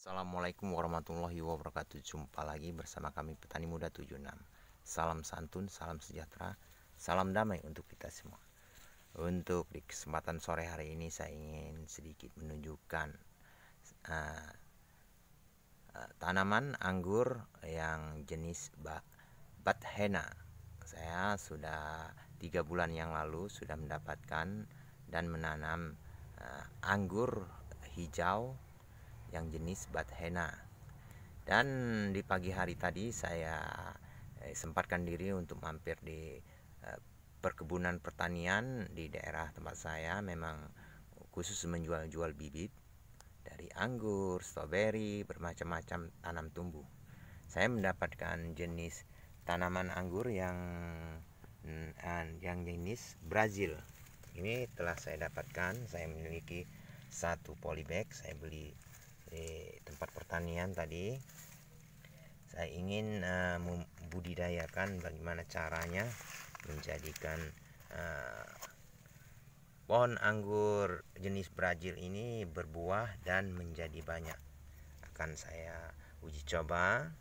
Assalamualaikum warahmatullahi wabarakatuh Jumpa lagi bersama kami Petani Muda 76 Salam santun, salam sejahtera, salam damai untuk kita semua Untuk di kesempatan sore hari ini saya ingin sedikit menunjukkan uh, uh, Tanaman anggur yang jenis ba bathena Saya sudah tiga bulan yang lalu sudah mendapatkan dan menanam uh, anggur hijau yang jenis bathena. Dan di pagi hari tadi saya eh, sempatkan diri untuk mampir di eh, perkebunan pertanian di daerah tempat saya memang khusus menjual-jual bibit dari anggur, strawberry, bermacam-macam tanam tumbuh. Saya mendapatkan jenis tanaman anggur yang mm, yang jenis Brazil. Ini telah saya dapatkan, saya memiliki satu polybag, saya beli di tempat pertanian tadi saya ingin uh, membudidayakan bagaimana caranya menjadikan uh, pohon anggur jenis Brazil ini berbuah dan menjadi banyak akan saya uji coba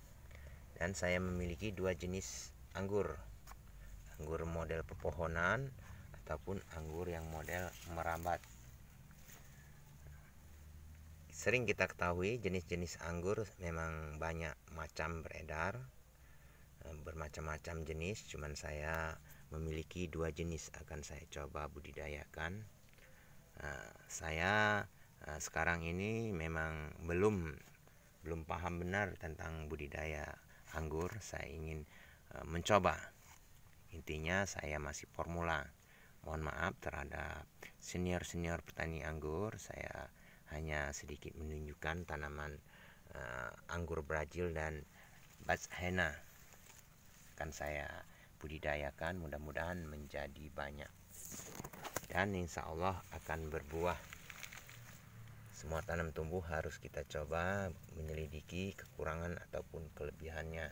dan saya memiliki dua jenis anggur anggur model pepohonan ataupun anggur yang model merambat Sering kita ketahui jenis-jenis anggur memang banyak macam beredar eh, bermacam-macam jenis cuman saya memiliki dua jenis akan saya coba budidayakan eh, saya eh, sekarang ini memang belum belum paham benar tentang budidaya anggur saya ingin mencoba intinya saya masih formula mohon maaf terhadap senior-senior petani anggur saya hanya sedikit menunjukkan tanaman uh, anggur Brazil dan bats henna akan saya budidayakan mudah-mudahan menjadi banyak dan insya Allah akan berbuah semua tanam tumbuh harus kita coba menyelidiki kekurangan ataupun kelebihannya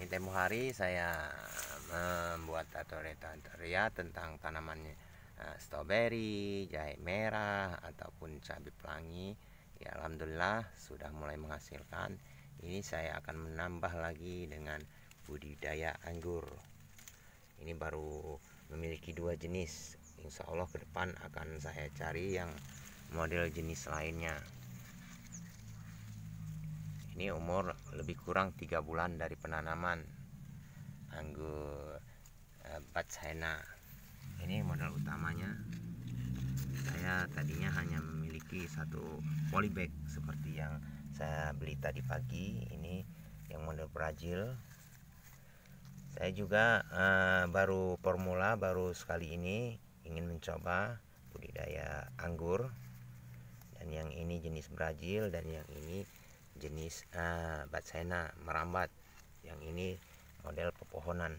ini tempoh hari saya membuat tutorial tentang tanamannya uh, eh, stroberi, jahe merah ataupun cabai pelangi ya alhamdulillah sudah mulai menghasilkan ini saya akan menambah lagi dengan budidaya anggur ini baru memiliki dua jenis Insya Allah ke depan akan saya cari yang model jenis lainnya ini umur lebih kurang tiga bulan dari penanaman anggur eh, bat ini modal utamanya saya tadinya hanya memiliki satu polybag seperti yang saya beli tadi pagi ini yang model Brazil saya juga uh, baru formula baru sekali ini ingin mencoba budidaya anggur dan yang ini jenis Brazil dan yang ini jenis uh, eh, batsena merambat yang ini model pepohonan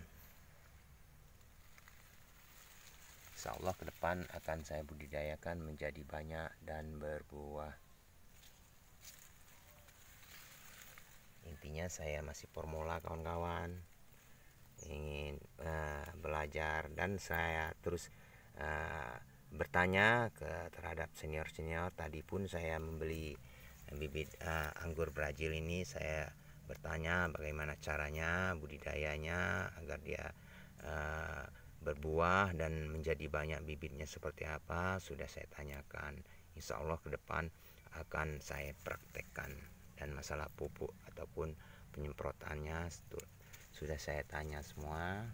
Insya Allah ke depan akan saya budidayakan menjadi banyak dan berbuah. Intinya saya masih formula kawan-kawan. Ingin uh, belajar dan saya terus uh, bertanya ke terhadap senior-senior tadi pun saya membeli bibit uh, anggur Brazil ini saya bertanya bagaimana caranya budidayanya agar dia uh, berbuah dan menjadi banyak bibitnya seperti apa sudah saya tanyakan insya Allah ke depan akan saya praktekkan dan masalah pupuk ataupun penyemprotannya sudah saya tanya semua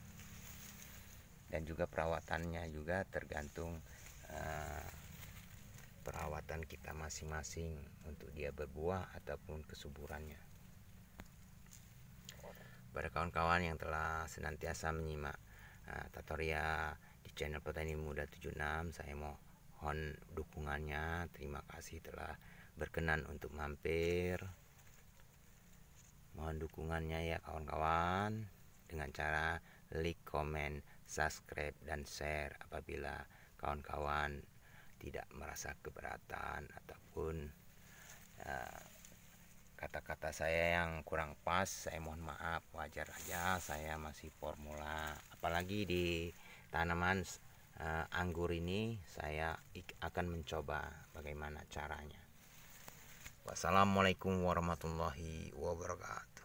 dan juga perawatannya juga tergantung uh, perawatan kita masing-masing untuk dia berbuah ataupun kesuburannya pada kawan-kawan yang telah senantiasa menyimak Eh, tutorial di channel Petani Muda 76 saya mohon dukungannya terima kasih telah berkenan untuk mampir mohon dukungannya ya kawan-kawan dengan cara like, comment, subscribe dan share apabila kawan-kawan tidak merasa keberatan ataupun uh, kata-kata saya yang kurang pas saya mohon maaf wajar aja saya masih formula apalagi di tanaman uh, anggur ini saya akan mencoba bagaimana caranya wassalamualaikum warahmatullahi wabarakatuh